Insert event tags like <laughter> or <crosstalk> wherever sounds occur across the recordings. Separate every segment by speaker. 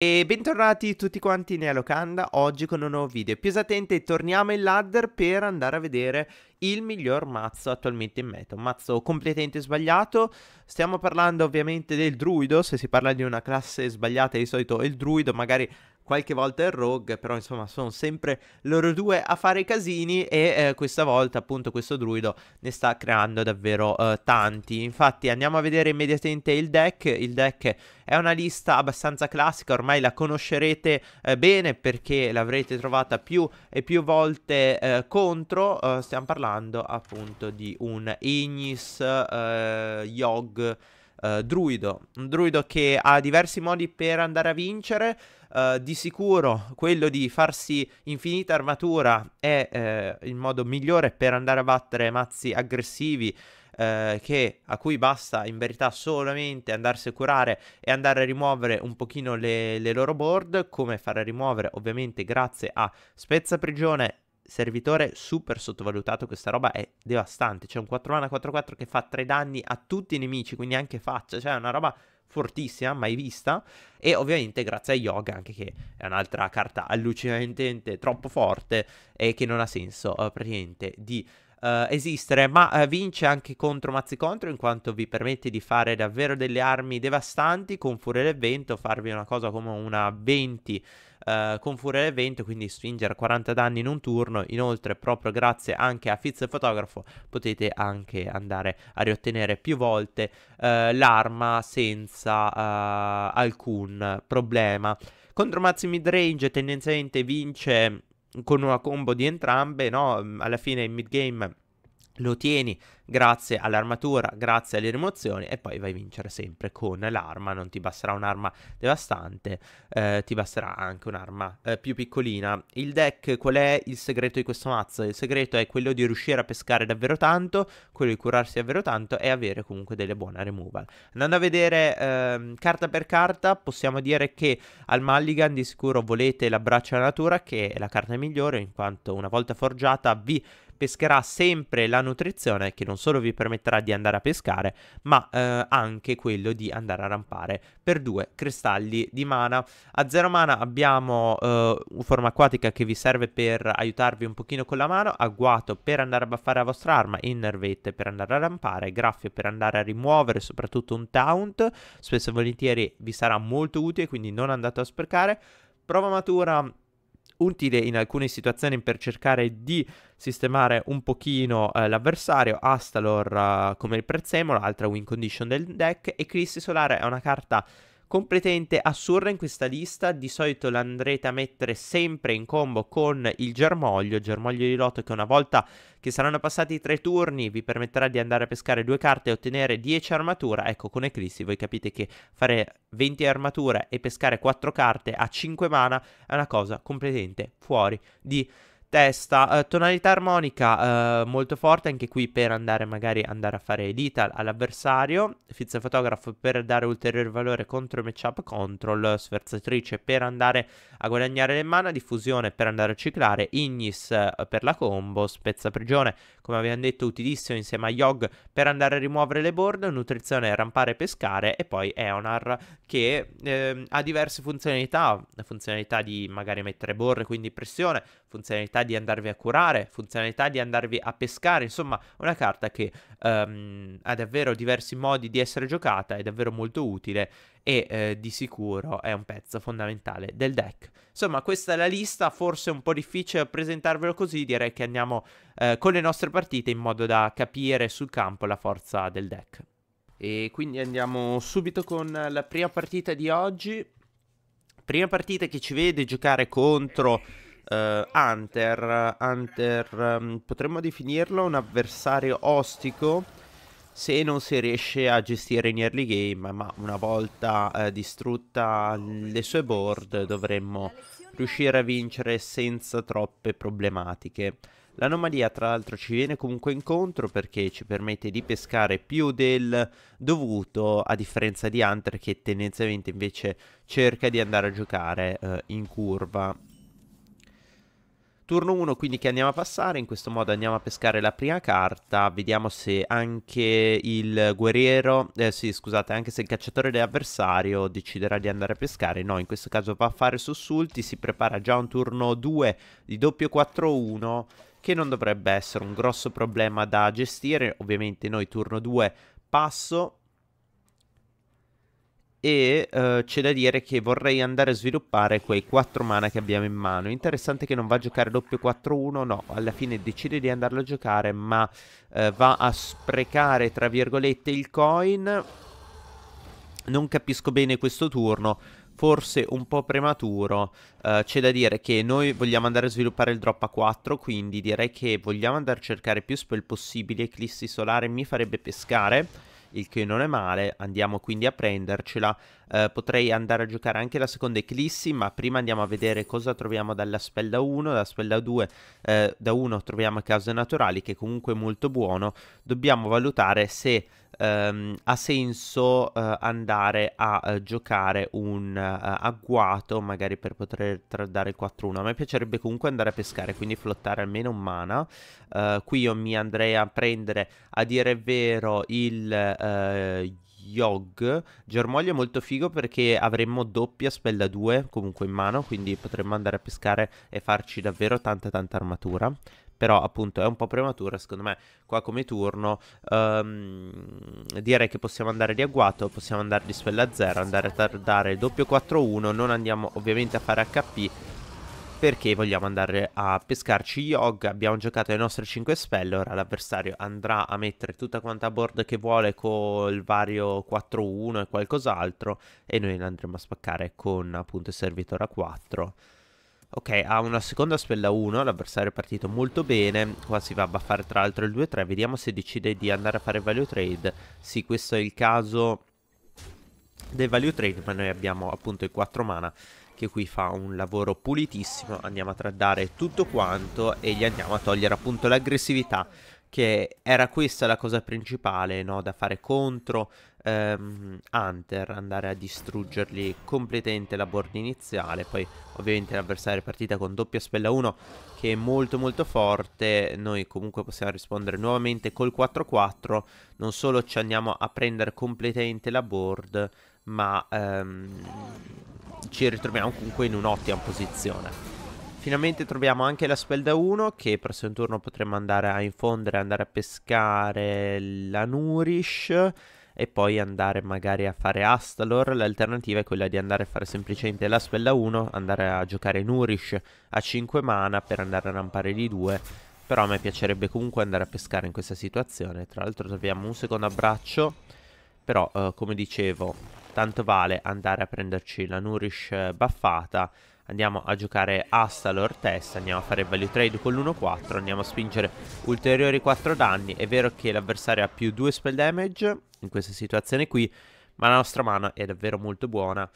Speaker 1: E bentornati tutti quanti nella Locanda, oggi con un nuovo video più esattamente torniamo in ladder per andare a vedere il miglior mazzo attualmente in meta, un mazzo completamente sbagliato, stiamo parlando ovviamente del druido, se si parla di una classe sbagliata di solito il druido magari qualche volta il Rogue, però insomma sono sempre loro due a fare casini e eh, questa volta appunto questo druido ne sta creando davvero eh, tanti. Infatti andiamo a vedere immediatamente il deck, il deck è una lista abbastanza classica, ormai la conoscerete eh, bene perché l'avrete trovata più e più volte eh, contro, eh, stiamo parlando appunto di un Ignis eh, Yogg uh, druido, un druido che ha diversi modi per andare a vincere, uh, di sicuro quello di farsi infinita armatura è eh, il modo migliore per andare a battere mazzi aggressivi che, a cui basta in verità solamente andarsi a curare e andare a rimuovere un pochino le, le loro board, come fare a rimuovere ovviamente grazie a Spezza Prigione servitore super sottovalutato, questa roba è devastante. C'è un 4 mana 4-4 che fa 3 danni a tutti i nemici, quindi anche faccia, cioè è una roba fortissima, mai vista. E ovviamente grazie a Yoga, anche che è un'altra carta allucinante, troppo forte e che non ha senso eh, praticamente di... Uh, esistere, ma uh, vince anche contro mazzi contro in quanto vi permette di fare davvero delle armi devastanti con furia del vento, farvi una cosa come una 20 eh, con furia del vento, quindi stringere 40 danni in un turno. Inoltre, proprio grazie anche a Fizz il fotografo, potete anche andare a riottenere più volte eh, l'arma senza eh, alcun problema. Contro mazzi midrange tendenzialmente vince con una combo di entrambe, no? Alla fine in mid game lo tieni grazie all'armatura, grazie alle rimozioni e poi vai a vincere sempre con l'arma, non ti basterà un'arma devastante, eh, ti basterà anche un'arma eh, più piccolina. Il deck, qual è il segreto di questo mazzo? Il segreto è quello di riuscire a pescare davvero tanto, quello di curarsi davvero tanto e avere comunque delle buone removal. Andando a vedere eh, carta per carta, possiamo dire che al Mulligan di sicuro volete l'abbraccio alla natura, che è la carta migliore in quanto una volta forgiata vi pescherà sempre la nutrizione che non solo vi permetterà di andare a pescare, ma eh, anche quello di andare a rampare per due cristalli di mana. A zero mana abbiamo eh, forma acquatica che vi serve per aiutarvi un pochino con la mano, agguato per andare a baffare la vostra arma, innervette per andare a rampare, graffio per andare a rimuovere soprattutto un taunt, spesso e volentieri vi sarà molto utile, quindi non andate a sprecare. Prova matura utile in alcune situazioni per cercare di sistemare un pochino eh, l'avversario, Astalor eh, come il prezzemolo, altra win condition del deck e Chris Solare è una carta completamente assurda in questa lista. Di solito l'andrete a mettere sempre in combo con il germoglio, germoglio di loto che una volta che saranno passati tre turni vi permetterà di andare a pescare due carte e ottenere 10 armatura. Ecco, con Eclissi voi capite che fare 20 armature e pescare 4 carte a 5 mana è una cosa completamente fuori di testa, eh, tonalità armonica eh, molto forte anche qui per andare magari andare a fare edita all'avversario, Fizza Fotografo per dare ulteriore valore contro il matchup control, Sferzatrice per andare a guadagnare le mana, Diffusione per andare a ciclare, Ignis eh, per la combo, Spezza Prigione come abbiamo detto utilissimo insieme a Yogg per andare a rimuovere le board, Nutrizione, Rampare, Pescare e poi Eonar che ehm, ha diverse funzionalità, funzionalità di magari mettere board quindi pressione, funzionalità di andarvi a curare, funzionalità di andarvi a pescare, insomma una carta che um, ha davvero diversi modi di essere giocata, è davvero molto utile e eh, di sicuro è un pezzo fondamentale del deck. Insomma questa è la lista, forse è un po' difficile presentarvelo così, direi che andiamo eh, con le nostre partite in modo da capire sul campo la forza del deck. E quindi andiamo subito con la prima partita di oggi. Prima partita che ci vede giocare contro uh, Hunter, Hunter um, potremmo definirlo un avversario ostico se non si riesce a gestire in early game, ma una volta uh, distrutta le sue board dovremmo riuscire a vincere senza troppe problematiche. L'anomalia tra l'altro ci viene comunque incontro perché ci permette di pescare più del dovuto a differenza di Hunter che tendenzialmente invece cerca di andare a giocare eh, in curva Turno 1 quindi che andiamo a passare, in questo modo andiamo a pescare la prima carta, vediamo se anche il guerriero, eh, sì scusate, anche se il cacciatore dell'avversario deciderà di andare a pescare, no in questo caso va a fare sussulti, si prepara già un turno 2 di doppio 4-1 che non dovrebbe essere un grosso problema da gestire, ovviamente noi turno 2 passo e uh, c'è da dire che vorrei andare a sviluppare quei 4 mana che abbiamo in mano. Interessante che non va a giocare doppio 4-1, no, alla fine decide di andarlo a giocare, ma uh, va a sprecare, tra virgolette, il coin. Non capisco bene questo turno, forse un po' prematuro. Uh, c'è da dire che noi vogliamo andare a sviluppare il drop a 4, quindi direi che vogliamo andare a cercare più spell possibili. Eclissi solare mi farebbe pescare il che non è male, andiamo quindi a prendercela. Eh, potrei andare a giocare anche la seconda Eclissi, ma prima andiamo a vedere cosa troviamo dalla spella 1, dalla spella 2, eh, da 1 troviamo cause naturali che comunque è molto buono, dobbiamo valutare se ehm, ha senso eh, andare a eh, giocare un eh, agguato magari per poter tradare il 4-1. A me piacerebbe comunque andare a pescare, quindi flottare almeno un mana. Eh, qui io mi andrei a prendere, a dire vero, il... Eh, Yogg. Germoglio è molto figo perché avremmo doppia spella 2 comunque in mano, quindi potremmo andare a pescare e farci davvero tanta tanta armatura però appunto è un po' prematura secondo me qua come turno um, ehm, dire che possiamo andare di agguato possiamo andare di spella 0 andare a tardare doppio 4-1 non andiamo ovviamente a fare HP perché vogliamo andare a pescarci Yogg, abbiamo giocato le nostre 5 spelle, ora l'avversario andrà a mettere tutta quanta board che vuole col vario 4-1 e qualcos'altro e noi andremo a spaccare con appunto il servitore a 4 Ok, ha una seconda spella 1, l'avversario è partito molto bene, qua si va a buffare tra l'altro il 2-3, vediamo se decide di andare a fare value trade. Sì, questo è il caso del value trade, ma noi abbiamo appunto i 4 mana che qui fa un lavoro pulitissimo, andiamo a traddare tutto quanto e gli andiamo a togliere appunto l'aggressività che era questa la cosa principale no? da fare contro ehm, Hunter andare a distruggerli completamente la board iniziale. Poi ovviamente l'avversario è partita con doppia spella 1 che è molto molto forte. Noi comunque possiamo rispondere nuovamente col 4-4. Non solo ci andiamo a prendere completamente la board ma ehm, ci ritroviamo comunque in un'ottima posizione. Finalmente troviamo anche la spell da 1 che il prossimo turno potremmo andare a infondere, andare a pescare la Nourish e poi andare magari a fare Astalor, l'alternativa è quella di andare a fare semplicemente la spella 1, andare a giocare Nourish a 5 mana per andare a rampare di 2, però a me piacerebbe comunque andare a pescare in questa situazione, tra l'altro troviamo un secondo abbraccio, però eh, come dicevo tanto vale andare a prenderci la Nourish eh, baffata andiamo a giocare Astalor Test, andiamo a fare value trade con l'1-4, andiamo a spingere ulteriori 4 danni, è vero che l'avversario ha più 2 spell damage in questa situazione qui, ma la nostra mana è davvero molto buona.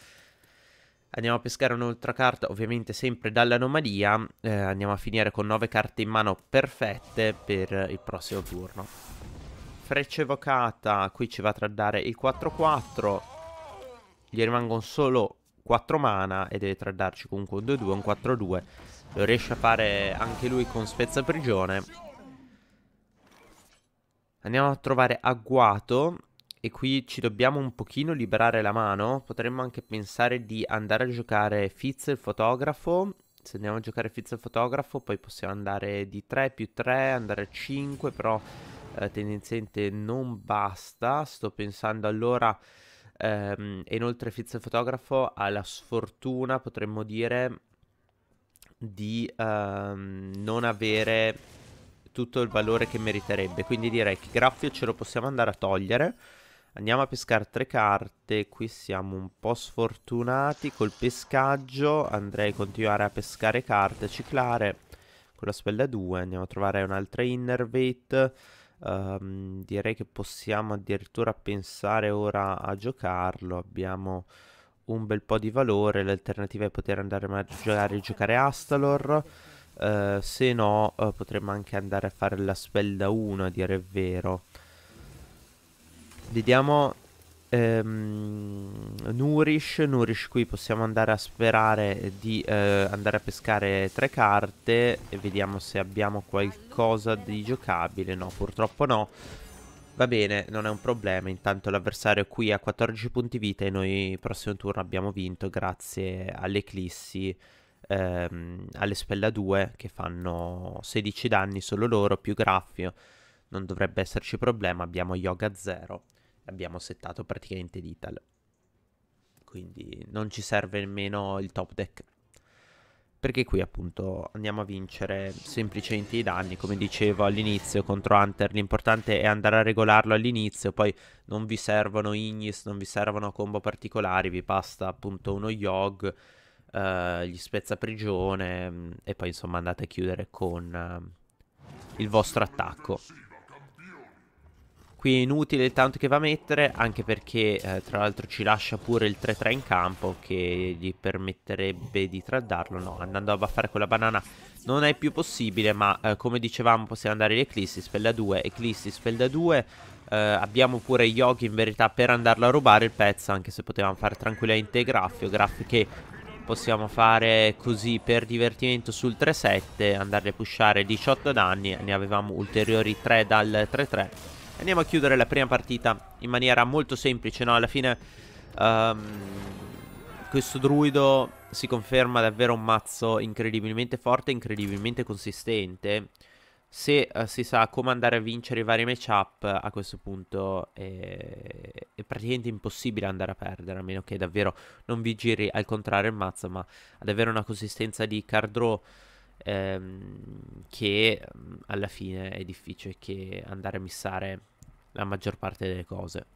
Speaker 1: Andiamo a pescare un'altra carta, ovviamente sempre dall'anomalia, eh, andiamo a finire con 9 carte in mano perfette per il prossimo turno. Freccia evocata, qui ci va a tradare il 4-4, gli rimangono solo 4 mana e deve tradarci comunque un 2-2, un 4-2. Lo riesce a fare anche lui con Spezza Prigione. Andiamo a trovare Agguato e qui ci dobbiamo un pochino liberare la mano. Potremmo anche pensare di andare a giocare Fizz il fotografo. Se andiamo a giocare Fizz il fotografo poi possiamo andare di 3 più 3, andare a 5, però eh, tendenzialmente non basta. Sto pensando allora Ehm, e inoltre Fitz il fotografo ha la sfortuna, potremmo dire, di ehm, non avere tutto il valore che meriterebbe. Quindi direi che Graffio ce lo possiamo andare a togliere. Andiamo a pescare tre carte, qui siamo un po' sfortunati col pescaggio, andrei a continuare a pescare carte, ciclare con la spella 2, andiamo a trovare un'altra innervate, Um, direi che possiamo addirittura pensare ora a giocarlo. Abbiamo un bel po' di valore. L'alternativa è poter andare magari a giocare Astalor. Uh, se no, uh, potremmo anche andare a fare la spell da 1, a dire il vero. Vediamo ehm, Nourish. Nourish qui possiamo andare a sperare di eh, andare a pescare tre carte e vediamo se abbiamo qualcosa di giocabile. No, purtroppo no. Va bene, non è un problema, intanto l'avversario qui ha 14 punti vita e noi il prossimo turno abbiamo vinto grazie alle eclissi, ehm, alle spella 2 che fanno 16 danni solo loro più graffio, non dovrebbe esserci problema, abbiamo yoga 0 abbiamo settato praticamente di Quindi non ci serve nemmeno il top deck. Perché qui appunto andiamo a vincere semplicemente i danni, come dicevo all'inizio contro Hunter, l'importante è andare a regolarlo all'inizio, poi non vi servono Ignis, non vi servono combo particolari, vi basta appunto uno Yogg, eh, gli spezza prigione mm, e poi insomma andate a chiudere con eh, il vostro attacco. Qui è inutile il tanto che va a mettere, anche perché eh, tra l'altro ci lascia pure il 3-3 in campo che gli permetterebbe di tradarlo. No, andando a baffare quella banana non è più possibile, ma eh, come dicevamo possiamo andare in Eclissi, spell 2, Eclissi, spell 2. Eh, abbiamo pure Yogi in verità per andarlo a rubare il pezzo, anche se potevamo fare tranquillamente Graffio. Graffio che possiamo fare così per divertimento sul 3-7, andarli a pushare 18 danni, ne avevamo ulteriori 3 dal 3-3 Andiamo a chiudere la prima partita in maniera molto semplice, no? Alla fine um, questo druido si conferma davvero un mazzo incredibilmente forte, incredibilmente consistente. Se uh, si sa come andare a vincere i vari matchup, a questo punto è... è praticamente impossibile andare a perdere, a meno che davvero non vi giri al contrario il mazzo, ma ad avere una consistenza di card draw ehm, che alla fine è difficile che andare a missare la maggior parte delle cose.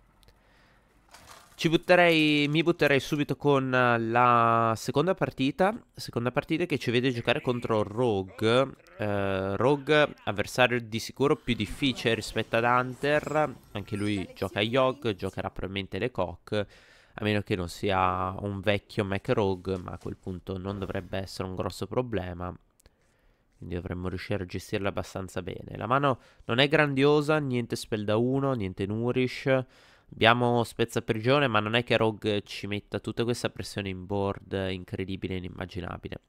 Speaker 1: Ci butterei, mi butterei subito con eh, la seconda partita, seconda partita che ci vede giocare contro Rogue, eh, Rogue avversario di sicuro più difficile rispetto ad Hunter, anche lui gioca Yogg, giocherà probabilmente le Coq, a meno che non sia un vecchio Mac Rogue, ma a quel punto non dovrebbe essere un grosso problema. Quindi dovremmo riuscire a gestirla abbastanza bene. La mano non è grandiosa, niente spell da 1, niente nourish. Abbiamo spezza prigione, ma non è che Rogue ci metta tutta questa pressione in board incredibile e inimmaginabile.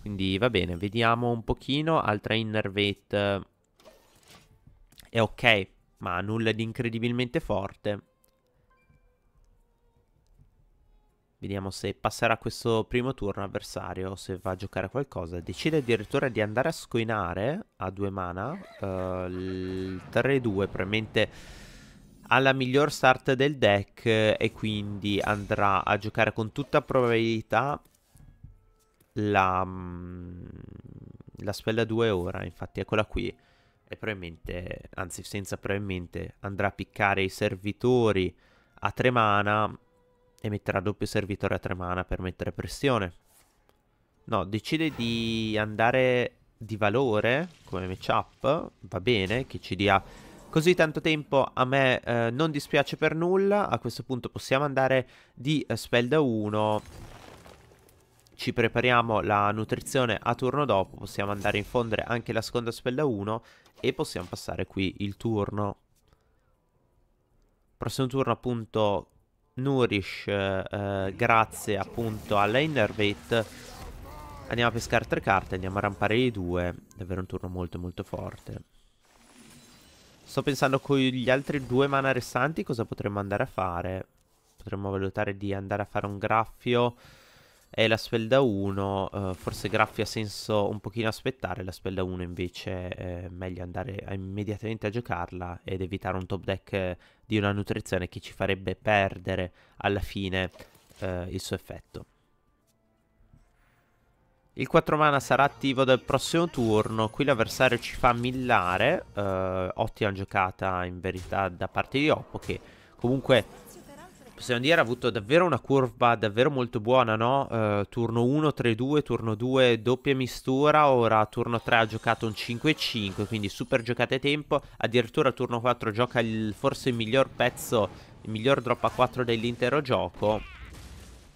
Speaker 1: Quindi va bene, vediamo un pochino. Altra innervate è ok, ma nulla di incredibilmente forte. Vediamo se passerà questo primo turno avversario se va a giocare qualcosa. Decide addirittura di andare a scoinare a due mana uh, eh, 3-2, probabilmente ha la miglior start del deck e quindi andrà a giocare con tutta probabilità la, mm, la spella 2 ora, infatti eccola qui. E probabilmente, anzi senza probabilmente, andrà a piccare i servitori a tre mana e metterà doppio servitore a tre mana per mettere pressione. No, decide di andare di valore come matchup. Va bene, che ci dia così tanto tempo a me eh, non dispiace per nulla. A questo punto possiamo andare di eh, spell da 1. Ci prepariamo la nutrizione a turno dopo. Possiamo andare a infondere anche la seconda spell da 1. E possiamo passare qui il turno. Prossimo turno appunto Nourish eh, eh, grazie appunto alla Innervate andiamo a pescare tre carte, andiamo a rampare i due, davvero un turno molto molto forte. Sto pensando con gli altri due mana restanti cosa potremmo andare a fare. Potremmo valutare di andare a fare un graffio e la spell 1 eh, forse graffi ha senso un pochino aspettare, la spell 1 invece eh, è meglio andare a immediatamente a giocarla ed evitare un top deck eh, di una nutrizione che ci farebbe perdere alla fine eh, il suo effetto. Il 4 mana sarà attivo dal prossimo turno, qui l'avversario ci fa millare, eh, ottima giocata in verità da parte di Oppo che comunque Secondier ha avuto davvero una curva davvero molto buona, no? Uh, turno 1, 3-2, turno 2, doppia mistura, ora turno 3 ha giocato un 5-5, quindi super giocate tempo, addirittura turno 4 gioca il, forse il miglior pezzo, il miglior drop a 4 dell'intero gioco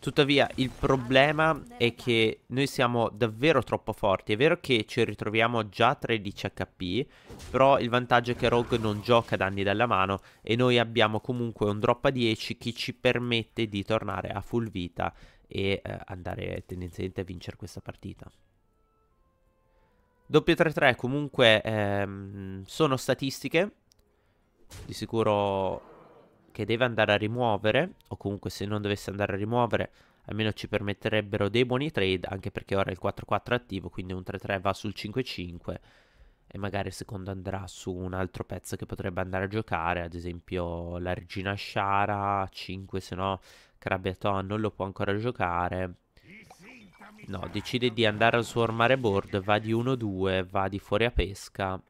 Speaker 1: Tuttavia il problema è che noi siamo davvero troppo forti, è vero che ci ritroviamo già a 13 HP, però il vantaggio è che Rogue non gioca danni dalla mano e noi abbiamo comunque un drop a 10 che ci permette di tornare a full vita e eh, andare tendenzialmente a vincere questa partita. Doppio 3-3 comunque ehm, sono statistiche, di sicuro che deve andare a rimuovere, o comunque se non dovesse andare a rimuovere, almeno ci permetterebbero dei buoni trade, anche perché ora il 4-4 è attivo, quindi un 3-3 va sul 5-5 e magari il secondo andrà su un altro pezzo che potrebbe andare a giocare, ad esempio la regina Shara 5, se no Krabiaton non lo può ancora giocare. No, decide di andare a swarmare board, va di 1-2, va di fuori a pesca.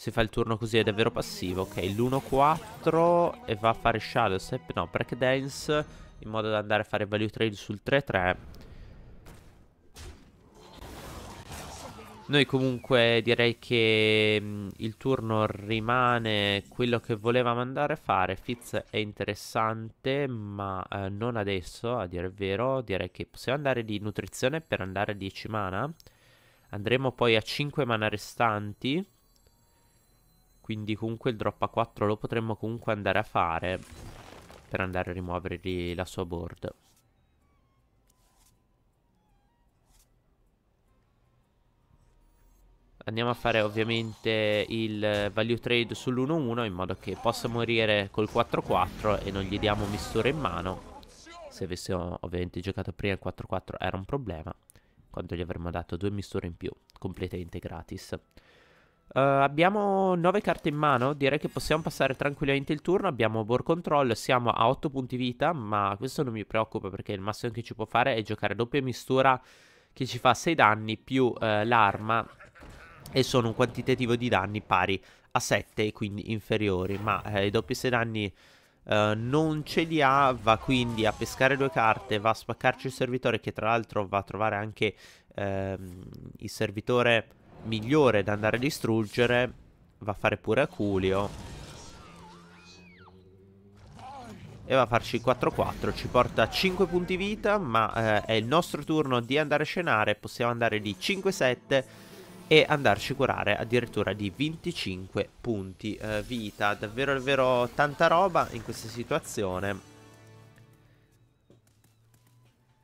Speaker 1: Se fa il turno così è davvero passivo. Ok, l'1-4 e va a fare Shadow Step, no, Break Dance, in modo da andare a fare value Trail sul 3-3. Noi comunque direi che mm, il turno rimane quello che volevamo andare a fare. Fizz è interessante, ma eh, non adesso, a dire il vero. Direi che possiamo andare di nutrizione per andare a 10 mana. Andremo poi a 5 mana restanti. Quindi comunque il drop a 4 lo potremmo comunque andare a fare per andare a rimuovere la sua board. Andiamo a fare ovviamente il value trade sull'1-1 in modo che possa morire col 4-4 e non gli diamo mistura in mano. Se avessimo ovviamente giocato prima il 4-4 era un problema, quando gli avremmo dato due misture in più, completamente gratis. Uh, abbiamo 9 carte in mano, direi che possiamo passare tranquillamente il turno, abbiamo board control, siamo a 8 punti vita, ma questo non mi preoccupa perché il massimo che ci può fare è giocare doppia mistura che ci fa 6 danni più uh, l'arma e sono un quantitativo di danni pari a 7 e quindi inferiori, ma eh, i doppi 6 danni Uh, non ce li ha, va quindi a pescare due carte, va a spaccarci il servitore che tra l'altro va a trovare anche uh, il servitore migliore da andare a distruggere va a fare pure Aculio. E va a farci 4-4, ci porta 5 punti vita, ma eh, è il nostro turno di andare a scenare, possiamo andare di 5-7 e andarci a curare addirittura di 25 punti eh, vita. Davvero, davvero tanta roba in questa situazione.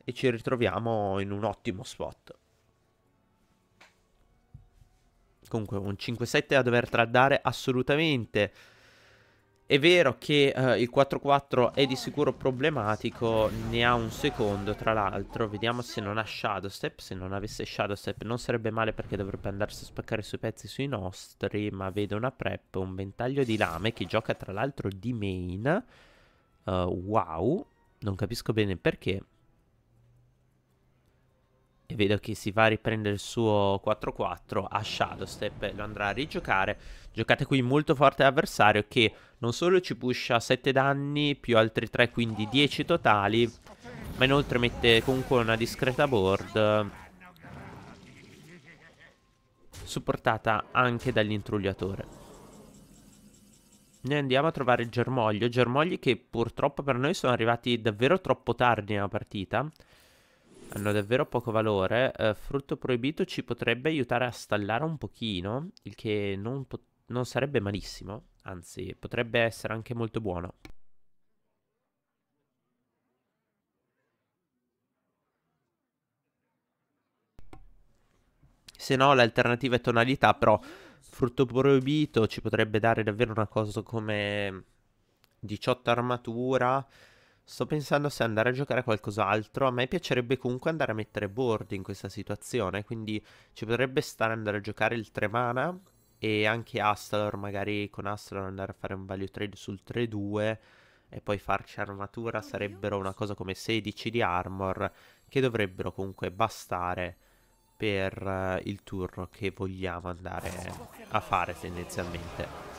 Speaker 1: E ci ritroviamo in un ottimo spot. comunque un 5-7 da dover traddare assolutamente. È vero che eh, il 4-4 è di sicuro problematico, ne ha un secondo tra l'altro, vediamo se non ha Shadow Step, se non avesse Shadow Step non sarebbe male perché dovrebbe andarsi a spaccare sui pezzi sui nostri, ma vedo una prep, un ventaglio di lame che gioca tra l'altro di main, uh, wow, non capisco bene perché, e vedo che si va a riprendere il suo 4-4 a Shadowstep, lo andrà a rigiocare. Giocate qui molto forte l'avversario che non solo ci pusha 7 danni più altri 3, quindi 10 totali, ma inoltre mette comunque una discreta board supportata anche dall'intrugliatore. Noi andiamo a trovare il Germoglio, Germogli che purtroppo per noi sono arrivati davvero troppo tardi nella partita hanno davvero poco valore. Eh, frutto proibito ci potrebbe aiutare a stallare un pochino, il che non, pot- non sarebbe malissimo, anzi potrebbe essere anche molto buono. Se no l'alternativa è tonalità, però frutto proibito ci potrebbe dare davvero una cosa come 18 armatura Sto pensando se andare a giocare a qualcos'altro. A me piacerebbe comunque andare a mettere board in questa situazione. Quindi ci potrebbe stare andare a giocare il 3 mana. E anche Astalor, magari con Astalor andare a fare un value trade sul 3-2. E poi farci armatura sarebbero una cosa come 16 di armor. Che dovrebbero comunque bastare per uh, il turno che vogliamo andare a fare tendenzialmente.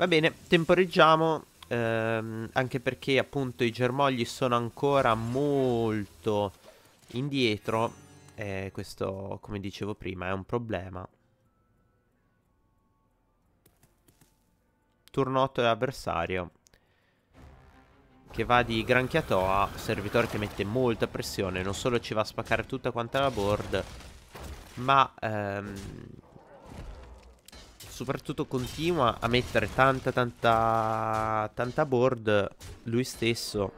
Speaker 1: Va bene, temporeggiamo ehm, anche perché appunto i germogli sono ancora molto indietro e questo, come dicevo prima, è un problema. Turno 8 avversario. che va di granchiatoa. servitore che mette molta pressione, non solo ci va a spaccare tutta quanta la board, ma ehm, soprattutto continua a mettere tanta tanta tanta board lui stesso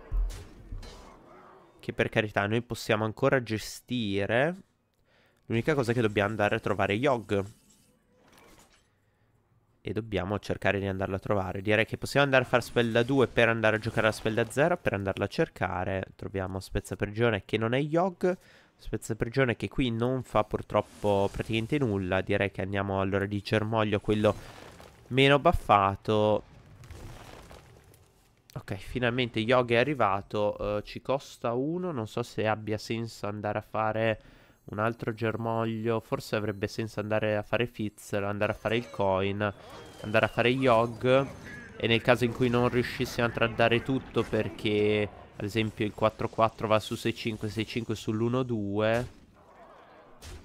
Speaker 1: che per carità noi possiamo ancora gestire l'unica cosa è che dobbiamo andare a trovare Yogg e dobbiamo cercare di andarla a trovare. Direi che possiamo andare a fare spell da 2 per andare a giocare spell da 0, per andarla a cercare. Troviamo spezza prigione che non è Yogg. Spezza Prigione che qui non fa purtroppo praticamente nulla. Direi che andiamo allora di Germoglio, quello meno baffato. Ok, finalmente Yoga è arrivato. Uh, ci costa uno, non so se abbia senso andare a fare un altro germoglio. Forse avrebbe senso andare a fare Fizz, andare a fare il coin, andare a fare Yog. E nel caso in cui non riuscissimo a traddare tutto perché ad esempio il 4-4 va su 6-5, 6-5 sull'1-2.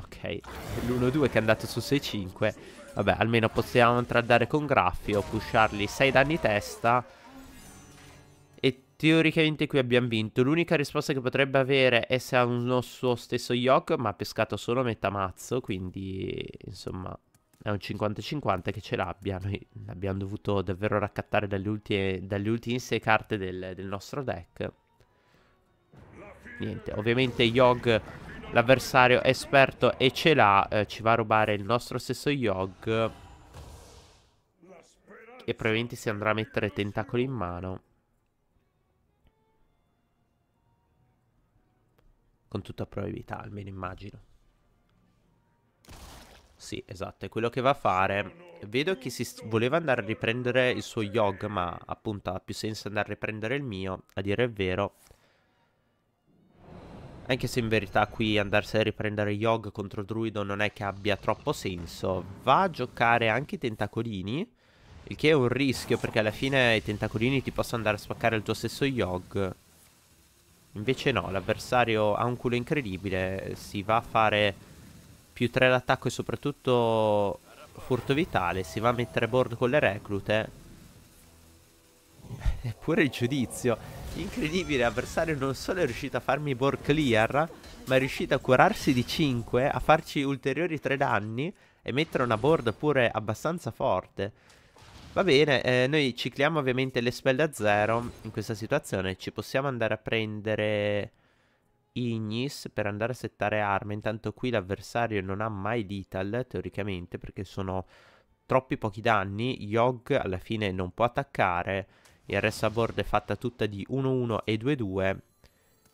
Speaker 1: Ok, l'1-2 che è andato su 6-5. Vabbè, almeno possiamo tradare con graffio, pusharli 6 danni testa. E teoricamente qui abbiamo vinto. L'unica risposta che potrebbe avere è se ha uno suo stesso Yogg, ma ha pescato solo metà mazzo, quindi insomma è un 50-50 che ce l'abbia. Noi l'abbiamo dovuto davvero raccattare dalle ultime, dalle ultime sei carte del, del nostro deck. Niente, ovviamente Yogg l'avversario esperto e ce l'ha, eh, ci va a rubare il nostro stesso Yogg. E probabilmente si andrà a mettere tentacoli in mano. Con tutta probabilità, almeno immagino. Sì, esatto, è quello che va a fare. Vedo che si voleva andare a riprendere il suo Yogg, ma appunto ha più senso andare a riprendere il mio, a dire il vero. Anche se in verità qui andarsi a riprendere Yogg contro Druido non è che abbia troppo senso. Va a giocare anche i tentacolini, il che è un rischio perché alla fine i tentacolini ti possono andare a spaccare il tuo stesso Yogg. Invece no, l'avversario ha un culo incredibile, si va a fare più 3 l'attacco e soprattutto furto vitale, si va a mettere board con le reclute. Eppure <laughs> il giudizio. Incredibile, avversario non solo è riuscito a farmi board clear, ma è riuscito a curarsi di 5, a farci ulteriori 3 danni e mettere una board pure abbastanza forte. Va bene, eh, noi cicliamo ovviamente le spelle a zero in questa situazione, ci possiamo andare a prendere... Ignis per andare a settare arma. Intanto qui l'avversario non ha mai lethal teoricamente perché sono troppi pochi danni. Yogg alla fine non può attaccare. E Rest a board è fatta tutta di 1-1 e 2-2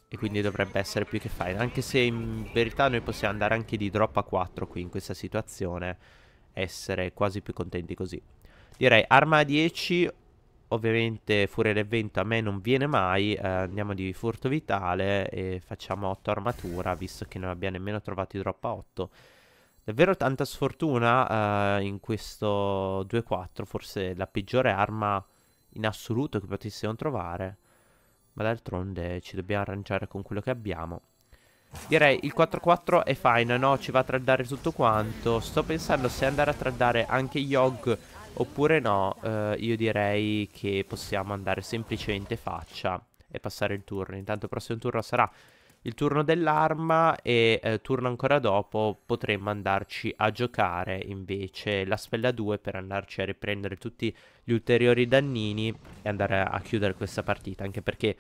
Speaker 1: e quindi dovrebbe essere più che fine. Anche se in verità noi possiamo andare anche di drop a 4 qui in questa situazione essere quasi più contenti così. Direi arma a 10 Ovviamente Furia del Vento a me non viene mai, eh, andiamo di Furto Vitale e facciamo 8 armatura, visto che non abbiamo nemmeno trovato troppa 8. Davvero tanta sfortuna eh, in questo 2-4, forse la peggiore arma in assoluto che potessimo trovare. Ma d'altronde ci dobbiamo arrangiare con quello che abbiamo. Direi il 4-4 è fine, no? Ci va a traddare tutto quanto. Sto pensando se andare a traddare anche Yogg Oppure no, eh, io direi che possiamo andare semplicemente faccia e passare il turno. Intanto il prossimo turno sarà il turno dell'arma e eh, turno ancora dopo potremmo andarci a giocare invece la spella 2 per andarci a riprendere tutti gli ulteriori dannini e andare a chiudere questa partita anche perché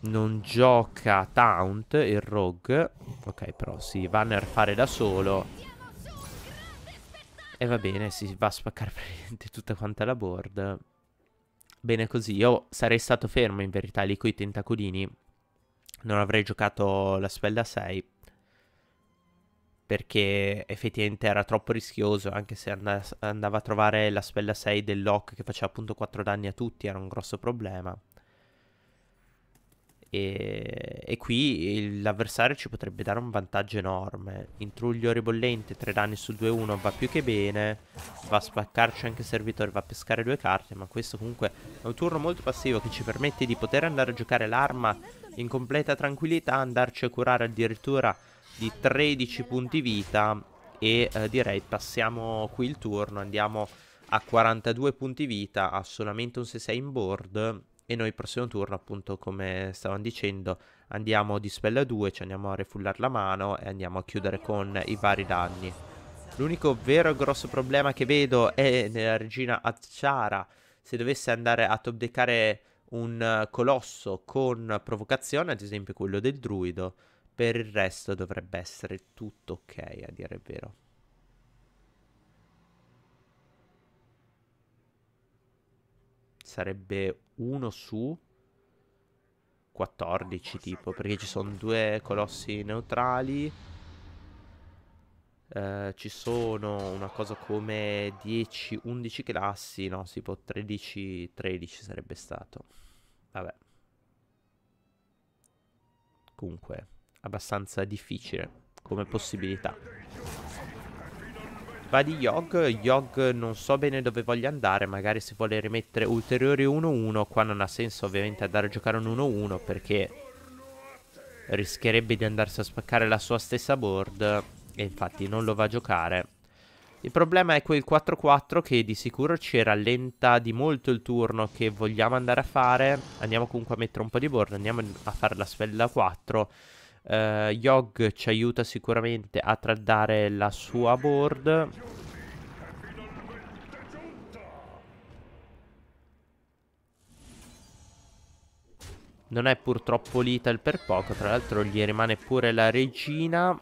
Speaker 1: non gioca Taunt il Rogue ok però si va a nerfare da solo e va bene, si va a spaccare <laughs> praticamente tutta quanta la board. Bene così, io sarei stato fermo in verità lì con i tentacolini. Non avrei giocato la spella 6. Perché effettivamente era troppo rischioso, anche se andava a trovare la spella 6 dell'Oc che faceva appunto 4 danni a tutti, era un grosso problema. E, e, qui l'avversario ci potrebbe dare un vantaggio enorme. Intruglio ribollente, 3 danni su 2-1 va più che bene. Va a spaccarci anche il servitore, va a pescare due carte. Ma questo comunque è un turno molto passivo che ci permette di poter andare a giocare l'arma in completa tranquillità, andarci a curare addirittura di 13 punti vita. E eh, direi passiamo qui il turno, andiamo a 42 punti vita, ha solamente un 6-6 in board e noi il prossimo turno appunto come stavamo dicendo andiamo di spell 2 ci andiamo a refullare la mano e andiamo a chiudere con i vari danni l'unico vero e grosso problema che vedo è nella regina Azchara se dovesse andare a top deckare un colosso con provocazione ad esempio quello del druido per il resto dovrebbe essere tutto ok a dire il vero sarebbe 1 su 14 tipo perché ci sono due colossi neutrali eh, ci sono una cosa come 10 11 classi no tipo 13 13 sarebbe stato vabbè comunque abbastanza difficile come possibilità Va di Yogg, Yogg non so bene dove voglia andare, magari se vuole rimettere ulteriori 1-1, qua non ha senso ovviamente andare a giocare un 1-1 perché rischierebbe di andarsi a spaccare la sua stessa board e infatti non lo va a giocare. Il problema è quel 4-4 che di sicuro ci rallenta di molto il turno che vogliamo andare a fare, andiamo comunque a mettere un po' di board, andiamo a fare la sfella 4 Uh, eh, Yogg ci aiuta sicuramente a tradare la sua board. Non è purtroppo little per poco, tra l'altro gli rimane pure la regina.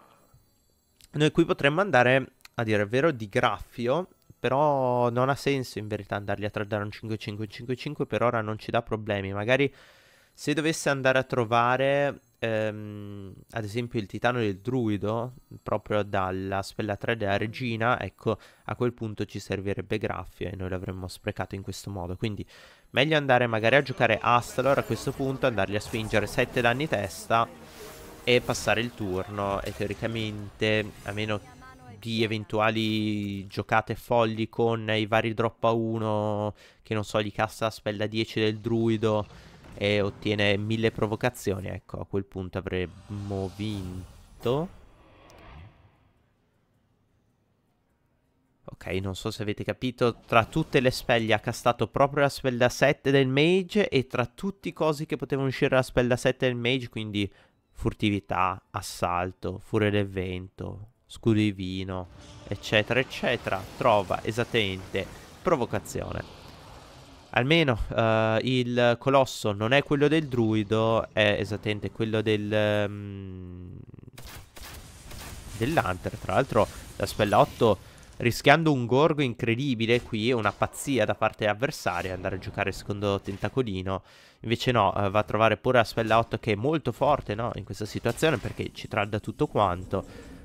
Speaker 1: Noi qui potremmo andare, a dire il vero, di graffio, però non ha senso in verità andarli a tradare un 5-5-5-5, per ora non ci dà problemi. Magari se dovesse andare a trovare ehm, ad esempio il titano del druido, proprio dalla spella 3 della regina, ecco, a quel punto ci servirebbe graffia e noi l'avremmo sprecato in questo modo. Quindi meglio andare magari a giocare Astalor a questo punto, andargli a spingere 7 danni testa e passare il turno e teoricamente, a meno di eventuali giocate folli con i vari drop a 1, che non so, gli casta la spella 10 del druido e ottiene mille provocazioni. Ecco, a quel punto avremmo vinto. Ok, non so se avete capito, tra tutte le spelle ha castato proprio la spella 7 del mage e tra tutti i cosi che potevano uscire dalla spella 7 del mage, quindi furtività, assalto, furia del vento, scudo divino, eccetera, eccetera, trova esattamente provocazione. Almeno uh, il colosso non è quello del druido, è esattamente quello del... Um, dell'Hunter. Tra l'altro la spella 8 rischiando un gorgo incredibile qui, una pazzia da parte avversaria andare a giocare secondo tentacolino. Invece no, uh, va a trovare pure la spella 8 che è molto forte no? in questa situazione perché ci tradda tutto quanto.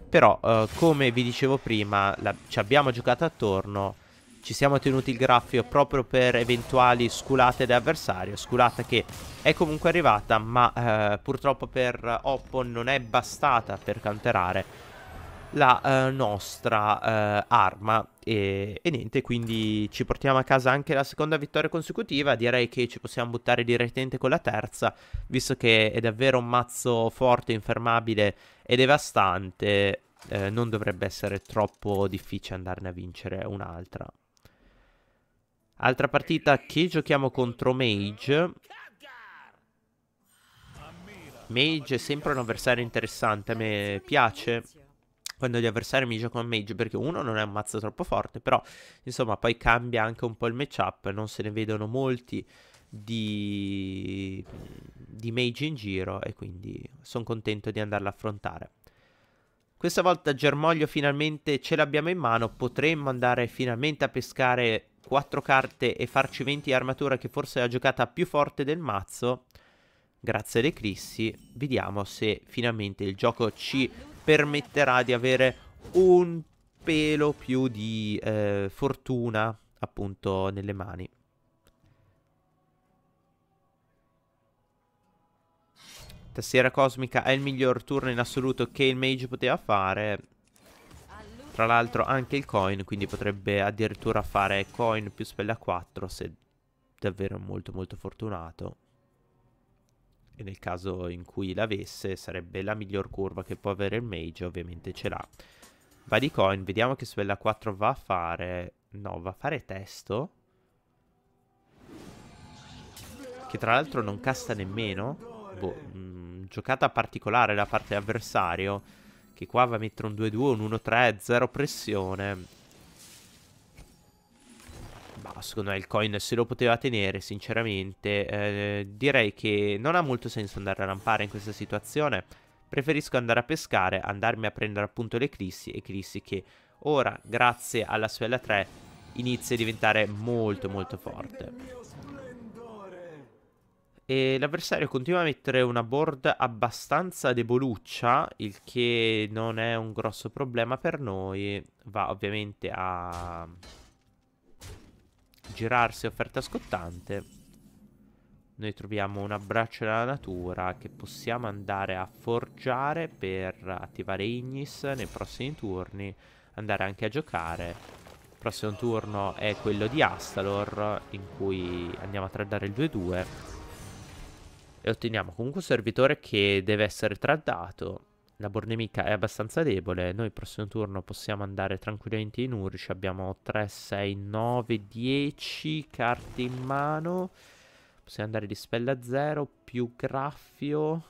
Speaker 1: Però uh, come vi dicevo prima la, ci abbiamo giocato attorno ci siamo tenuti il graffio proprio per eventuali sculate dell'avversario, sculata che è comunque arrivata ma eh, purtroppo per Oppo non è bastata per counterare la eh, nostra eh, arma e, e, niente quindi ci portiamo a casa anche la seconda vittoria consecutiva direi che ci possiamo buttare direttamente con la terza visto che è davvero un mazzo forte, infermabile e devastante eh, non dovrebbe essere troppo difficile andarne a vincere un'altra Altra partita che giochiamo contro Mage. Mage è sempre un avversario interessante, a me piace quando gli avversari mi giocano a Mage perché uno non è un mazzo troppo forte, però insomma poi cambia anche un po' il matchup, non se ne vedono molti di, di Mage in giro e quindi sono contento di andarla a affrontare. Questa volta Germoglio finalmente ce l'abbiamo in mano, potremmo andare finalmente a pescare 4 carte e farci 20 armatura che forse è la giocata più forte del mazzo, grazie ad Eclissi, vediamo se finalmente il gioco ci permetterà di avere un pelo più di eh, fortuna appunto nelle mani. Tastiera Cosmica è il miglior turno in assoluto che il Mage poteva fare tra l'altro anche il coin, quindi potrebbe addirittura fare coin più spella 4 se davvero molto molto fortunato. E nel caso in cui l'avesse sarebbe la miglior curva che può avere il mage, ovviamente ce l'ha. Va di coin, vediamo che spella 4 va a fare... No, va a fare testo? Che tra l'altro non casta nemmeno. Boh, mh, mm, giocata particolare da parte avversario che qua va a mettere un 2-2, un 1-3, zero pressione. Ma secondo me il coin se lo poteva tenere, sinceramente. Eh, direi che non ha molto senso andare a rampare in questa situazione. Preferisco andare a pescare, andarmi a prendere appunto l'Eclissi. eclissi. che ora, grazie alla sua 3 inizia a diventare molto molto forte. E l'avversario continua a mettere una board abbastanza deboluccia, il che non è un grosso problema per noi. Va ovviamente a girarsi offerta scottante. Noi troviamo un abbraccio della natura che possiamo andare a forgiare per attivare Ignis nei prossimi turni, andare anche a giocare il prossimo turno è quello di Astalor in cui andiamo a tradare il 2-2 e otteniamo comunque un servitore che deve essere traddato. La board nemica è abbastanza debole. Noi il prossimo turno possiamo andare tranquillamente in Ursh. Abbiamo 3, 6, 9, 10 carte in mano. Possiamo andare di spella 0 più graffio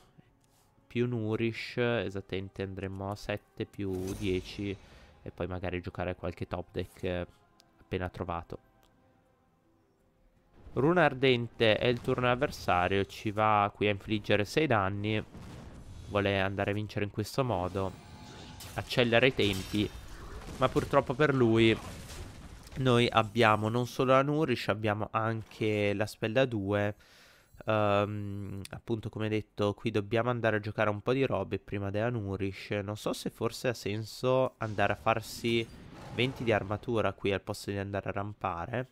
Speaker 1: più nourish. Esattamente andremo a 7 più 10. E poi magari giocare qualche top deck appena trovato. Runa ardente è il turno avversario ci va qui a infliggere 6 danni. Vuole andare a vincere in questo modo. Accelera i tempi. Ma purtroppo per lui noi abbiamo non solo la Nourish, abbiamo anche la spell da 2. Um, ehm, appunto come detto qui dobbiamo andare a giocare un po' di robe prima della Nourish. Non so se forse ha senso andare a farsi 20 di armatura qui al posto di andare a rampare.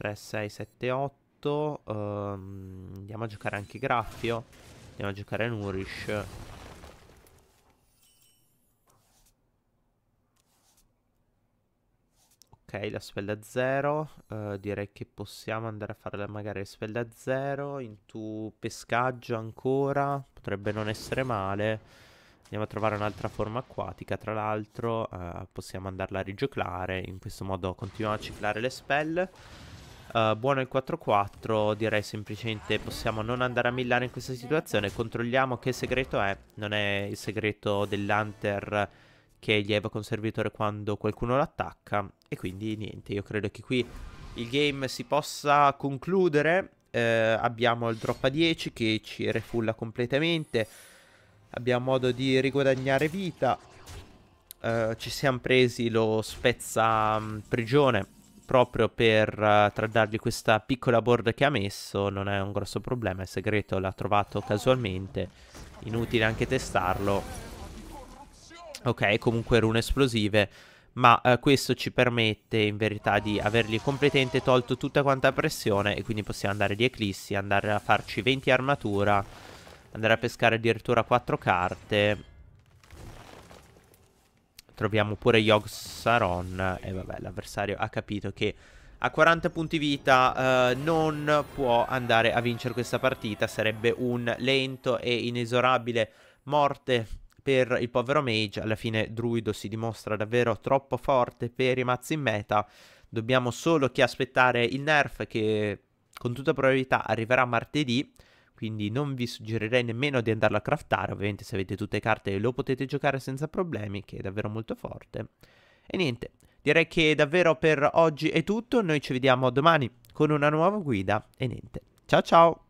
Speaker 1: 3, 6, 7, 8 um, Andiamo a giocare anche Graffio Andiamo a giocare Nourish Ok, la spell a 0 uh, Direi che possiamo andare a fare magari la spell a 0 Into pescaggio ancora Potrebbe non essere male Andiamo a trovare un'altra forma acquatica, tra l'altro eh, possiamo andarla a rigioclare in questo modo continuiamo a ciclare le spell. Eh, buono il 4-4, direi semplicemente possiamo non andare a millare in questa situazione, controlliamo che segreto è, non è il segreto dell'Hunter che gli evoca un servitore quando qualcuno lo attacca e quindi niente, io credo che qui il game si possa concludere, eh, abbiamo il drop a 10 che ci refulla completamente, abbiamo modo di riguadagnare vita, eh, ci siamo presi lo spezza mm, prigione proprio per uh, eh, tradargli questa piccola board che ha messo, non è un grosso problema, è segreto, l'ha trovato casualmente, inutile anche testarlo. Ok, comunque rune esplosive, ma uh, questo ci permette in verità di avergli completamente tolto tutta quanta pressione e quindi possiamo andare di Eclissi, andare a farci 20 armatura, andare a pescare addirittura 4 carte troviamo pure Yogg Saron e vabbè l'avversario ha capito che a 40 punti vita eh, non può andare a vincere questa partita, sarebbe un lento e inesorabile morte per il povero mage, alla fine Druido si dimostra davvero troppo forte per i mazzi in meta, dobbiamo solo che aspettare il nerf che con tutta probabilità arriverà martedì, quindi non vi suggerirei nemmeno di andarlo a craftare, ovviamente se avete tutte le carte lo potete giocare senza problemi, che è davvero molto forte. E niente, direi che davvero per oggi è tutto, noi ci vediamo domani con una nuova guida e niente. Ciao ciao!